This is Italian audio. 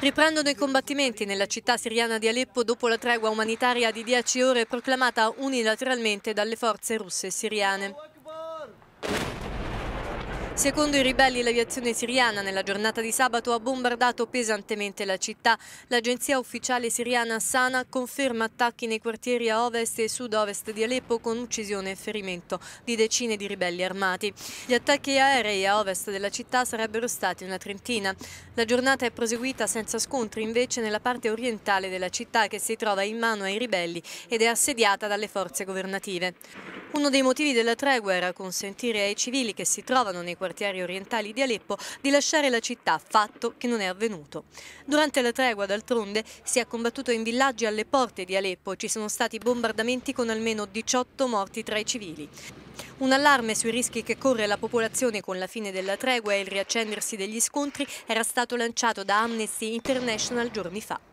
Riprendono i combattimenti nella città siriana di Aleppo dopo la tregua umanitaria di 10 ore proclamata unilateralmente dalle forze russe e siriane. Secondo i ribelli l'aviazione siriana nella giornata di sabato ha bombardato pesantemente la città. L'agenzia ufficiale siriana Sana conferma attacchi nei quartieri a ovest e sud-ovest di Aleppo con uccisione e ferimento di decine di ribelli armati. Gli attacchi aerei a ovest della città sarebbero stati una trentina. La giornata è proseguita senza scontri invece nella parte orientale della città che si trova in mano ai ribelli ed è assediata dalle forze governative. Uno dei motivi della tregua era consentire ai civili che si trovano nei quartieri orientali di Aleppo di lasciare la città, fatto che non è avvenuto. Durante la tregua, d'altronde, si è combattuto in villaggi alle porte di Aleppo e ci sono stati bombardamenti con almeno 18 morti tra i civili. Un allarme sui rischi che corre la popolazione con la fine della tregua e il riaccendersi degli scontri era stato lanciato da Amnesty International giorni fa.